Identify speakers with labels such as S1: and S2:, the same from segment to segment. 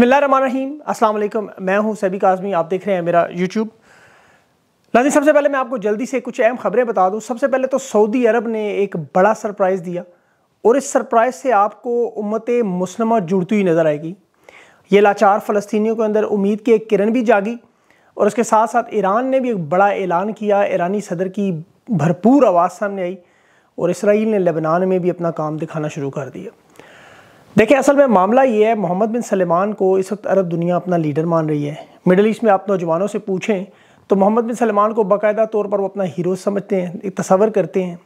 S1: बिसमीम असल मैं हूं सभी काजमी आप देख रहे हैं मेरा यूट्यूब लाजी सबसे पहले मैं आपको जल्दी से कुछ अहम खबरें बता दूं सबसे पहले तो सऊदी अरब ने एक बड़ा सरप्राइज़ दिया और इस सरप्राइज़ से आपको उम्मत मुसलमा जुड़ती हुई नज़र आएगी ये लाचार फ़लस्तियों के अंदर उम्मीद की एक किरण भी जागी और उसके साथ साथ ईरान ने भी एक बड़ा ऐलान किया ईरानी सदर की भरपूर आवाज़ सामने आई और इसराइल ने लेबनान में भी अपना काम दिखाना शुरू कर दिया देखिए असल में मामला ये है मोहम्मद बिन सलमान को इस वक्त अरब दुनिया अपना लीडर मान रही है मिडल ईस्ट में आप नौजवानों से पूछें तो मोहम्मद बिन सलमान को बाकायदा तौर पर वो अपना हीरो समझते हैं एक तस्वर करते हैं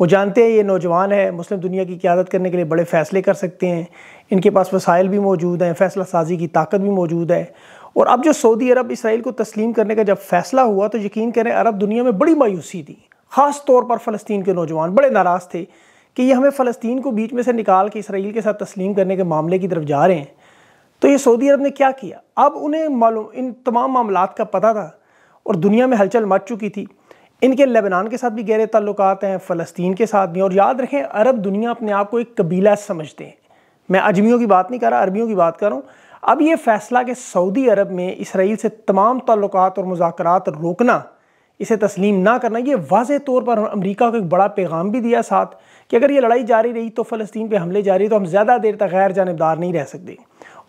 S1: वो जानते हैं ये नौजवान है मुस्लिम दुनिया की क्यादत करने के लिए बड़े फ़ैसले कर सकते हैं इनके पास वसाइल भी मौजूद हैं फ़ैसला साजी की ताकत भी मौजूद है और अब जो सऊदी अरब इसराइल को तस्लीम करने का जब फैसला हुआ तो यकीन करें अरब दुनिया में बड़ी मायूसी थी ख़ास तौर पर फ़लस्तीन के नौजवान बड़े नाराज़ थे कि ये हमें फ़लस्तीन को बीच में से निकाल के इसराइल के साथ तस्लीम करने के मामले की तरफ जा रहे हैं तो ये सऊदी अरब ने क्या किया अब उन्हें मालूम इन तमाम मामला का पता था और दुनिया में हलचल मच चुकी थी इनके लेबनान के साथ भी गहरे ताल्लुक हैं फ़लस्तीन के साथ भी और याद रखें अरब दुनिया अपने आप को एक कबीला समझते हैं मैं अजमियों की बात नहीं कर रहा अरबियों की बात कर रहा हूँ अब ये फैसला कि सऊदी अरब में इसराइल से तमाम तल्लक और मुजाकर रोकना इसे तस्लीम ना करना ये वाज तौर पर अमरीका को एक बड़ा पैगाम भी दिया साथ कि अगर ये लड़ाई जारी रही तो फ़लस्तीन पर हमले जारी तो हम ज़्यादा देर तक गैर जानबदार नहीं रह सकते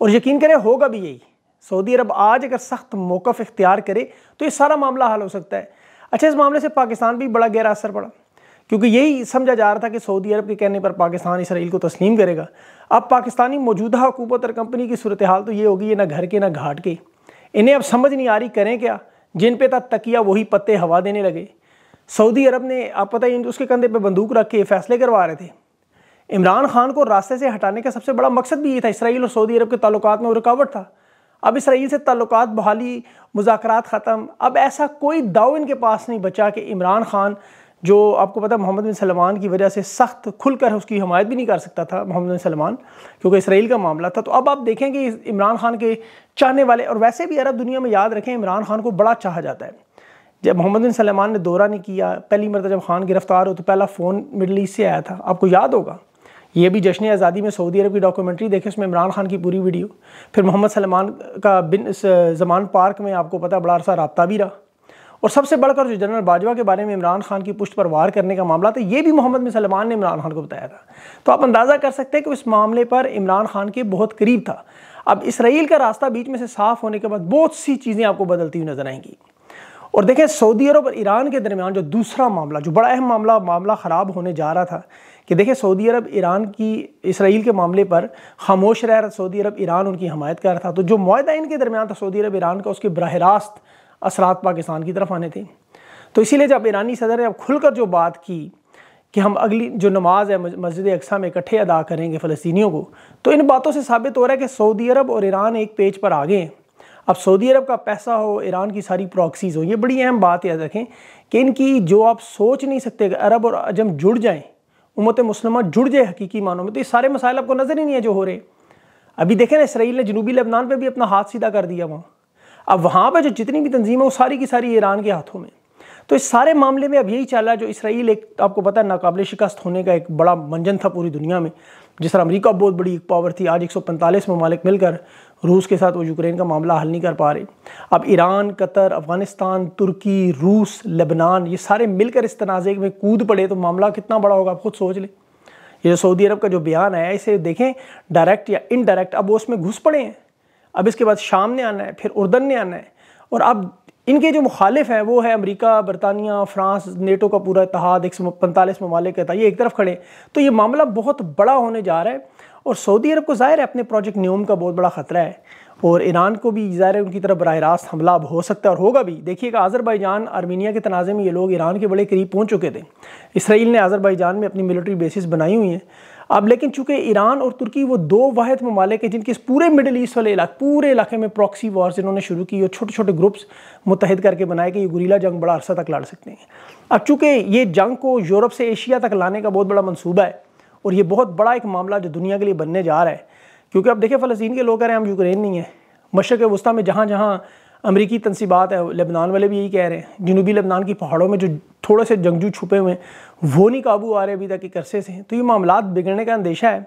S1: और यकीन करें होगा भी यही सऊदी अरब आज अगर सख्त मौक़ इख्तियार करे तो ये सारा मामला हल हो सकता है अच्छा इस मामले से पाकिस्तान भी बड़ा गहरा असर पड़ा क्योंकि यही समझा जा रहा था कि सऊदी अरब के कहने पर पाकिस्तान इसराइल को तस्लीम करेगा अब पाकिस्तानी मौजूदा हुकूमत और कंपनी की सूरत हाल तो ये होगी ये ना घर के ना घाट के इन्हें अब समझ नहीं आ रही करें क्या जिन पे तकिया वही पत्ते हवा देने लगे सऊदी अरब ने आप पता ही उसके कंधे पर बंदूक रख के फैसले करवा रहे थे इमरान खान को रास्ते से हटाने का सबसे बड़ा मकसद भी ये था इसराइल और सऊदी अरब के ताल्लुक में रुकावट था अब इसराइल से ताल्लुक बहाली मुजाकर ख़त्म अब ऐसा कोई दाव इनके पास नहीं बचा कि इमरान खान जो आपको पता मोहम्मद बिन सलमान की वजह से सख्त खुलकर उसकी हमायत भी नहीं कर सकता था मोहम्मद बिन सलमान क्योंकि इसराइल का मामला था तो अब आप देखें कि इमरान खान के चाहने वाले और वैसे भी अरब दुनिया में याद रखें इमरान खान को बड़ा चाहा जाता है जब मोहम्मद बिन सलेमान ने दौरा नहीं किया पहली मरतब जब खान गिरफ्तार हो तो पहला फ़ोन मिडल ईस्ट से आया था आपको याद होगा ये भी जश्न आज़ादी में सऊदी अरब की डॉक्यूमेंट्री देखे उसमें इमरान खान की पूरी वीडियो फिर मोहम्मद सलमान का बिन जमान पार्क में आपको पता बड़ा अरसा रबता भी रहा और सबसे बढ़कर जो जनरल बाजवा के बारे में इमरान खान की पुष्ट पर वार करने का मामला था ये भी मोहम्मद बिन सलमान ने इमरान खान को बताया था तो आप अंदाज़ा कर सकते हैं कि इस मामले पर इमरान खान के बहुत करीब था अब इसराइल का रास्ता बीच में से साफ़ होने के बाद बहुत सी चीज़ें आपको बदलती हुई नज़र आएंगी और देखें सऊदी अरब और ईरान के दरमियान जो दूसरा मामला जो बड़ा अहम मामला मामला ख़राब होने जा रहा था कि देखें सऊदी अरब ईरान की इसराइल के मामले पर खामोश रह रहा सऊदी अरब ईरान उनकी हमायत कर रहा था तो जो माहा इनके दरमियान था सऊदी अरब ईरान का उसके बरह रास्त असरात पाकिस्तान की तरफ आने थे तो इसीलिए जब ईरानी सदर ने अब खुलकर जो बात की कि हम अगली जो नमाज है मस्जिद अक्सा में इकट्ठे अदा करेंगे फ़लस्तियों को तो इन बातों से साबित हो रहा है कि सऊदी अरब और ईरान एक पेज पर आ गए हैं अब सऊदी अरब का पैसा हो ईरान की सारी प्रॉक्सीज़ हो ये बड़ी अहम बात याद रखें कि इनकी जो आप सोच नहीं सकते अरब और अजम जुड़ जाएँ उमत मुसलमान जुड़ जाए हकीकी मानों में तो ये सारे मसाइल आपको नज़र ही नहीं है जो हो रहे अभी देखें ना इसराइल ने जनूबी लेबनान पर भी अपना हाथ सीधा कर दिया वहाँ अब वहाँ पर जो जितनी भी तंजीम है वो सारी की सारी ईरान के हाथों में तो इस सारे मामले में अब यही चल रहा है जो इसराइल एक आपको पता है नाकबले शिकस्त होने का एक बड़ा मंजन था पूरी दुनिया में जिस तरह अमरीका बहुत बड़ी पावर थी आज एक सौ पैंतालीस ममालिक मिलकर रूस के साथ वो यूक्रेन का मामला हल नहीं कर पा रहे अब ईरान कतर अफगानिस्तान तुर्की रूस लेबनान ये सारे मिलकर इस तनाज़े में कूद पड़े तो मामला कितना बड़ा होगा आप खुद सोच लें ये जो सऊदी अरब का जो बयान आया इसे देखें डायरेक्ट या इनडायरेक्ट अब वो उसमें घुस पड़े हैं अब इसके बाद शाम ने आना है फिर उर्दन ने आना है और अब इनके जो मुखालिफ हैं वो है अमेरिका बरतानिया फ्रांस नेटो का पूरा इतिहाद एक सौ पैंतालीस ममालिक ये एक तरफ खड़े तो ये मामला बहुत बड़ा होने जा रहा है और सऊदी अरब को ज़ाहिर है अपने प्रोजेक्ट न्यूम का बहुत बड़ा ख़तरा है और ईरान को भी ज़ाहिर है उनकी तरफ बरह रास्त हमला अब हो सकता है और होगा भी देखिएगा आज़रबाईजान आर्मीनिया के तनाज़े में ये लोग ईरान के बड़े करीब पहुँच चुके थे इसराइल ने आज़रबाईजान में अपनी मिलिट्री बेसिस बनाई हुई हैं अब लेकिन चूंकि ईरान और तुर्की वो दो वाद ममालिक हैं जिनके इस पूरे मिडल ईस्ट वाले इलाके पूरे इलाके में प्रॉक्सी वार्स इन्होंने शुरू की और छोटे छोटे ग्रुप्स मुतहद करके बनाए कि ये गुरीला जंग बड़ा अरसा तक लड़ सकते हैं अब चूँकि ये जंग को यूरोप से एशिया तक लाने का बहुत बड़ा मनसूबा है और ये बहुत बड़ा एक मामला जो दुनिया के लिए बनने जा रहा है क्योंकि अब देखिए फ़लस्तीन के लोग कह रहे हैं हम यूक्रेन नहीं है मशरक़ वस्ती में जहाँ जहाँ अमरीकी तनसीबात है लेबनान वाले भी यही कह रहे हैं जनूबी लेबनान की पहाड़ों में जो थोड़े से जंगजू छुपे हुए हैं वो नहीं काबू आ रहे अभी तक के अरसे से तो ये मामला बिगड़ने का अंदेशा है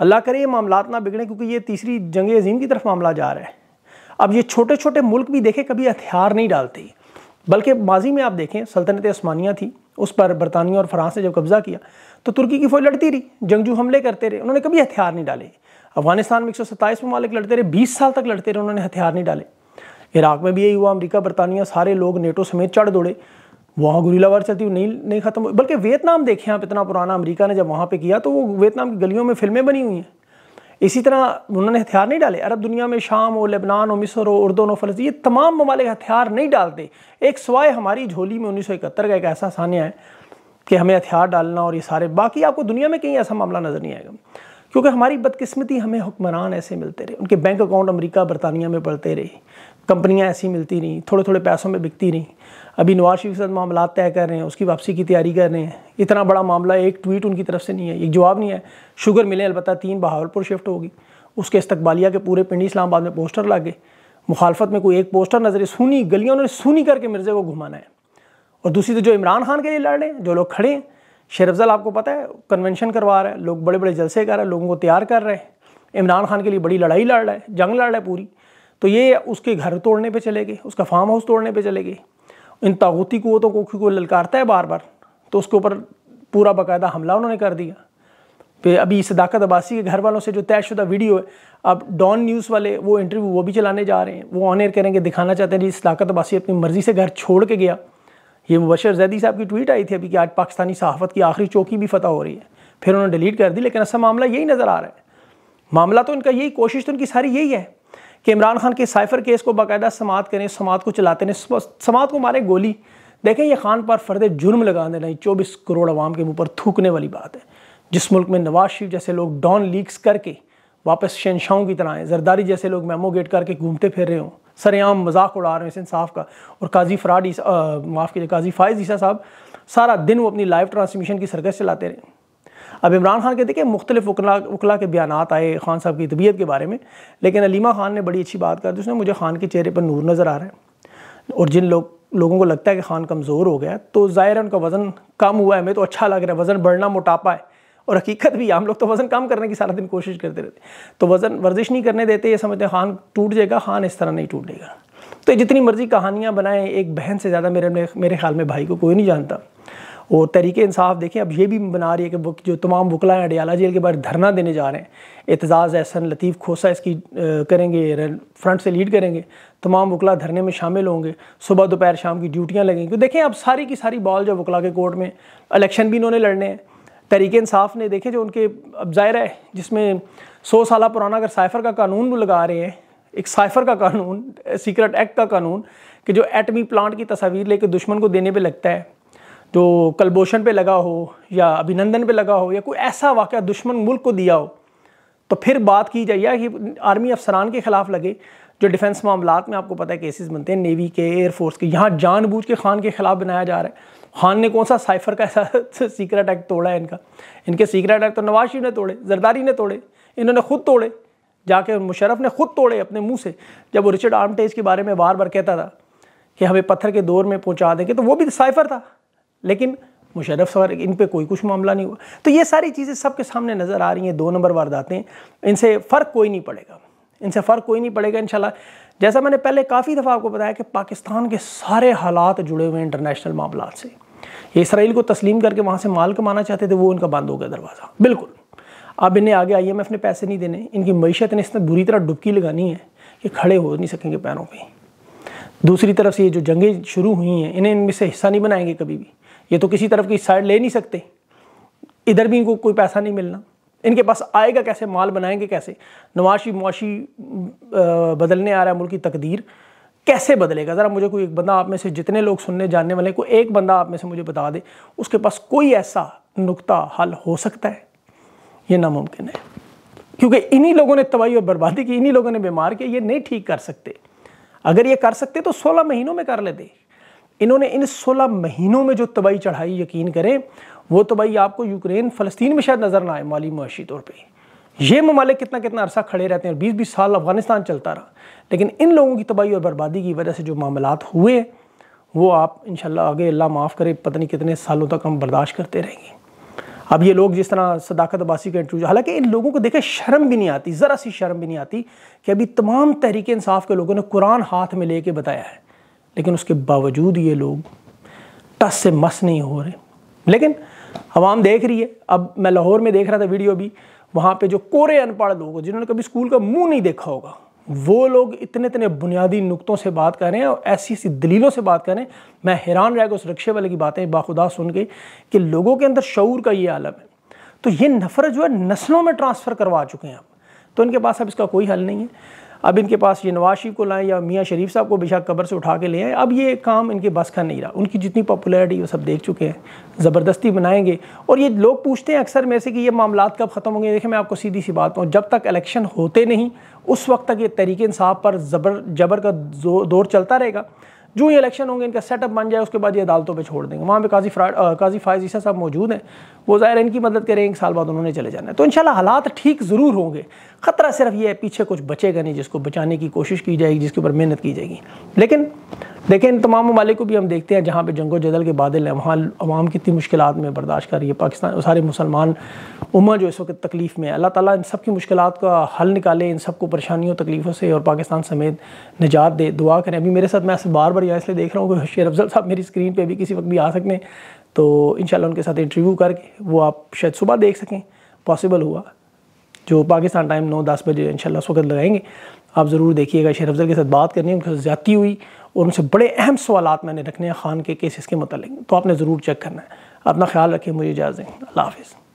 S1: अल्लाह करे ये मामला ना बिगड़े क्योंकि ये तीसरी जंग अजीम की तरफ मामला जा रहा है अब ये छोटे छोटे मुल्क भी देखें कभी हथियार नहीं डालते बल्कि माजी में आप देखें सल्तनत स्मानिया थी उस पर बरतानिया और फ्रांस ने जब कब्ज़ा किया तो तुर्की की फौज लड़ती रही जंगजू हमले करते रहे उन्होंने कभी हथियार नहीं डाले अफगानिस्तान में एक सौ सत्ताईस ममालिक लड़ते रहे बीस साल तक लड़ते रहे उन्होंने हथियार नहीं डाले इराक में भी यही हुआ अमरीका बरतानिया सारे लोग नेटो समेत चढ़ दौड़े वहाँ गुरीला वार चलती नहीं नहीं ख़त्म हुई बल्कि वियतनाम देखें आप इतना पुराना अमरीका ने जब वहाँ पर किया तो वो वियतनाम की गलियों में फिल्में बनी हुई हैं इसी तरह उन्होंने हथियार नहीं डाले अरब दुनिया में शाम हो लेबनान हो मिसर हो उर्दन हो फलस्ती ये तमाम ममालिक हथियार नहीं डालते एक सवाए हमारी झोली में उन्नीस सौ इकहत्तर का एक ऐसा सान्या है कि हमें हथियार डालना और ये सारे बाकी आपको दुनिया में कहीं ऐसा मामला नज़र नहीं आएगा क्योंकि हमारी बदकिस्मती हमें हुक्मरान ऐसे मिलते रहे उनके बैंक अकाउंट अमेरिका बरतानिया में बढ़ते रहे कंपनियां ऐसी मिलती रहीं थोड़े थोड़े पैसों में बिकती रहीं अभी नवाज शरीफ साथ मामला तय कर रहे हैं उसकी वापसी की तैयारी कर रहे हैं इतना बड़ा मामला एक ट्वीट उनकी तरफ से नहीं है एक जवाब नहीं है शुगर मिले अलबत् तीन बहावलपुर शिफ्ट होगी उसके इस्तबालिया के पूरे पिंडी इस्लामाबाद में पोस्टर लागे मुखालफत में कोई एक पोस्टर नजर सूनी गलियाँ उन्होंने सूनी करके मिर्जे को घुमाना है और दूसरी तो जो इमरान खान के लिए लड़ रहे हैं जो लोग खड़े हैं शेर अफजल आपको पता है कन्वेंशन करवा रहा है लोग बड़े बड़े जलसे कर रहे हैं लोगों को तैयार कर रहे हैं इमरान खान के लिए बड़ी लड़ाई लड़ रहा है जंग लड़ रहा है पूरी तो ये उसके घर तोड़ने पे चले गए उसका फार्म हाउस तोड़ने पे चले गए इन तागोती कुतों को क्योंकि ललकारता है बार बार तो उसके ऊपर पूरा बाकायदा हमला उन्होंने कर दिया फिर अभी सदाकत अब्बासी के घर वालों से जो तयशुदा वीडियो है अब डॉन न्यूज़ वाले वो इंटरव्यू वो भी चलाने जा रहे हैं वो ऑन एयर करेंगे दिखाना चाहते हैं जी सदाकत अब्बासी अपनी मर्ज़ी से घर छोड़ के गया ये मुबशर जैदी साहब की ट्वीट आई थी अभी कि आज पाकिस्तानी सहाफ़त की आखिरी चौकी भी फतह हो रही है फिर उन्होंने डिलीट कर दी लेकिन असल मामला यही नज़र आ रहा है मामला तो इनका यही कोशिश तो इनकी सारी यही है कि इमरान खान के साइफर केस को बाकायदा समात करें समात को चलाते रहें समात को मारे गोली देखें ये खान पर फर्द जुर्म लगा देना चौबीस करोड़ आवाम के मुँह पर थूकने वाली बात है जिस मुल्क में नवाज शरीफ जैसे लोग डॉन लीक्स करके वापस शहनशाहों की तरह हैं जरदारी जैसे लोग मेमो गेट करके घूमते फिर रहे हों सरेआम मजाक उड़ा रहे हैं इस इंसाफ का और काजी फराड माफ़ कीजिए काजी फायज़ ईसा साहब सारा दिन वो अपनी लाइव ट्रांसमिशन की सरकस चलाते रहे अब इमरान खान कहते कि मुख्तलिफ उकला के बयान आए खान साहब की तबीयत के बारे में लेकिन अलीमा खान ने बड़ी अच्छी बात कर दी उसने मुझे खान के चेहरे पर नूर नज़र आ रहा है और जिन लोग लोगों को लगता है कि खान कमज़ोर हो गया तो ज़ाहिर उनका वज़न कम हुआ है हमें तो अच्छा लग रहा है वज़न बढ़ना मोटापा है और हकीकत भी हम लोग तो वज़न कम करने की सारा दिन कोशिश करते रहते तो वज़न वर्जिश नहीं करने देते ये समझते हान टूट जाएगा हान इस तरह नहीं टूटेगा तो जितनी मर्ज़ी कहानियाँ बनाएं एक बहन से ज़्यादा मेरे मेरे ख्याल में भाई को कोई नहीं जानता और तरीके इंसाफ देखें अब ये भी बना रही है कि जो तमाम वकलाएँ हैं अडियाला जेल के बाहर धरना देने जा रहे हैं एतजाज़ एहसन लतीफ़ खोसा इसकी करेंगे फ्रंट से लीड करेंगे तमाम वकला धरने में शामिल होंगे सुबह दोपहर शाम की ड्यूटियाँ लगेंगी तो देखें अब सारी की सारी बॉल जो वकला के कोर्ट में इलेक्शन भी इन्होंने लड़ने हैं तहरीक इंसाफ ने देखे जो उनके अब ज़ाहिर है जिसमें सौ साल पुराना अगर साइफ़र का कानून वो लगा रहे हैं एक साइफ़र का कानून सीक्रेट एक्ट का कानून कि जो एटमी प्लांट की तस्वीर लेकर दुश्मन को देने पर लगता है जो कलभूषण पे लगा हो या अभिनंदन पे लगा हो या कोई ऐसा वाक़ दुश्मन मुल्क को दिया हो तो फिर बात की जाइए कि आर्मी अफसरान के ख़िलाफ़ लगे जो डिफेंस मामला में आपको पता है केसेस बनते हैं नेवी के एयरफोर्स के यहाँ जानबूझ के खान के ख़िलाफ़ बनाया जा रहा है खान ने कौन सा साइफर का ऐसा सीक्रेट एक्ट तोड़ा है इनका इनके सीक्रेट एक्ट तो नवाज शरीफ ने तोड़े जरदारी ने तोड़े इन्होंने खुद तोड़े जाके मुशरफ ने खुद तोड़े अपने मुंह से जब वो रिचर्ड आर्मटेज के बारे में बार बार कहता था कि हमें पत्थर के दौर में पहुंचा देंगे तो वो भी साइफर था लेकिन मुशरफ सर इन पर कोई कुछ मामला नहीं हुआ तो ये सारी चीज़ें सबके सामने नज़र आ रही हैं दो नंबर वारदातें इनसे फ़र्क कोई नहीं पड़ेगा इनसे फ़र्क कोई नहीं पड़ेगा इन जैसा मैंने पहले काफ़ी दफ़ा आपको बताया कि पाकिस्तान के सारे हालात जुड़े हुए हैं इंटरनेशनल मामला से इसराइल को तस्लीम करके वहाँ से माल कमाना चाहते थे वो उनका बंद हो गया दरवाज़ा बिल्कुल अब इन्हें आगे आई एम एफ ने पैसे नहीं देने इनकी मीशत ने इसने बुरी तरह डुबकी लगानी है कि खड़े हो नहीं सकेंगे पैरों पर दूसरी तरफ से ये जो जंगें शुरू हुई हैं इन्हें इनमें से हिस्सा नहीं बनाएंगे कभी भी ये तो किसी तरफ की साइड ले नहीं सकते इधर भी इनको कोई पैसा नहीं मिलना इनके पास आएगा कैसे माल बनाएंगे कैसे नवाशी मुआशी बदलने आ रहा है मुल्क की तकदीर कैसे बदलेगा ज़रा मुझे कोई एक बंदा आप में से जितने लोग सुनने जानने वाले को एक बंदा आप में से मुझे बता दे उसके पास कोई ऐसा नुकता हल हो सकता है ये नामुमकिन है क्योंकि इन्हीं लोगों ने तबाही और बर्बादी की इन्हीं लोगों ने बीमार किया ये नहीं ठीक कर सकते अगर ये कर सकते तो सोलह महीनों में कर लेते इन्होंने इन सोलह महीनों में जो तबाही चढ़ाई यकीन करें वो तबाही आपको यूक्रेन फ़लस्तीन में शायद नज़र ना आए माली मुशी तौर पर ये ममालिक कितना कितना अरसा खड़े रहते हैं और बीस बीस साल अफगानिस्तान चलता रहा लेकिन इन लोगों की तबाही और बर्बादी की वजह से जो मामला हुए वो आप इन आगे अल्लाह माफ़ करे पता नहीं कितने सालों तक हम बर्दाश्त करते रहेंगे अब ये लोग जिस तरह सदाकत अबासी का इंटरव्यू हालांकि इन लोगों को देखे शर्म भी नहीं आती ज़रा सी शर्म भी नहीं आती कि अभी तमाम तहरीक इंसाफ के लोगों ने कुरान हाथ में लेके बताया है लेकिन उसके बावजूद ये लोग टस से मस नहीं हो रहे लेकिन आवाम देख रही है अब मैं लाहौर में देख रहा था वीडियो भी वहाँ पे जो कोरे अनपढ़ लोग जिन्होंने कभी स्कूल का मुंह नहीं देखा होगा वो लोग इतने इतने बुनियादी नुकतों से बात कर रहे हैं और ऐसी ऐसी दलीलों से बात कर रहे हैं मैं हैरान रह गया उस रक्षे वाले की बातें बाखुदा सुन के कि लोगों के अंदर शूर का ये आलम है तो ये नफरत जो है नस्लों में ट्रांसफ़र करवा चुके हैं आप तो इनके पास अब इसका कोई हल नहीं है अब इनके पास ये नवाज शरीफ को लाएँ या मियाँ शरीफ साहब को बेशक कब्र से उठा के ले आए अब ये काम इनके बस का नहीं रहा उनकी जितनी पॉपुलरिटी वो सब देख चुके हैं ज़बरदस्ती बनाएंगे और ये लोग पूछते हैं अक्सर मेरे से कि ये मामला कब ख़त्म होंगे देखिए मैं आपको सीधी सी बात कहूँ जब तक इलेक्शन होते नहीं उस वक्त तक ये तरीके इंसाफ पर ज़बर जबर का दौर चलता रहेगा जो ये इलेक्शन होंगे इनका सेटअप बन जाए उसके बाद ये अदालतों पर छोड़ देंगे वहाँ पर काजी फ्राड काजी फायज ईसा साहब मौजूद हैं वो ज़ाहिर इनकी मदद करें एक साल बाद उन्होंने चले जाना है तो इन हालात ठीक ज़रूर होंगे ख़तरा सिर्फ ये है पीछे कुछ बचेगा नहीं जिसको बचाने की कोशिश की जाएगी जिसके ऊपर मेहनत की जाएगी लेकिन देखें इन तमाम ममालिक को भी हम देखते हैं जहाँ पर जंगो जदल के बादल हैं वहाँ अवाम कितनी मुश्किल में बर्दाश्त कर रही है पाकिस्तान सारे मुसलमान उमर जो इस वक्त तकलीफ़ में है अल्लाह ताली इन सब की मुश्किल का हल निकाले इन सबको परेशानियों तकलीफ़ों से और पाकिस्तान समेत निजात दे दुआ करें अभी मेरे साथ मैं ऐसे बार बार यहाँ इसलिए देख रहा हूँ कि शेर अफजल साहब मेरी स्क्रीन पर भी किसी वक्त भी आ सकते हैं तो इन उनके साथ इंटरव्यू करके वो आप शायद सुबह देख सकें पॉसिबल हुआ जो पाकिस्तान टाइम नौ दस बजे इंशाल्लाह उस वक्त लगाएंगे आप ज़रूर देखिएगा शेर अफजल के साथ बात करनी है उनके साथ ज़्यादा हुई और उनसे बड़े अहम सवाल मैंने रखने हैं खान के केसेस के मतलब तो आपने ज़रूर चेक करना है अपना ख्याल रखें मुझे इजाज़त दें अल्लाह हाफिज़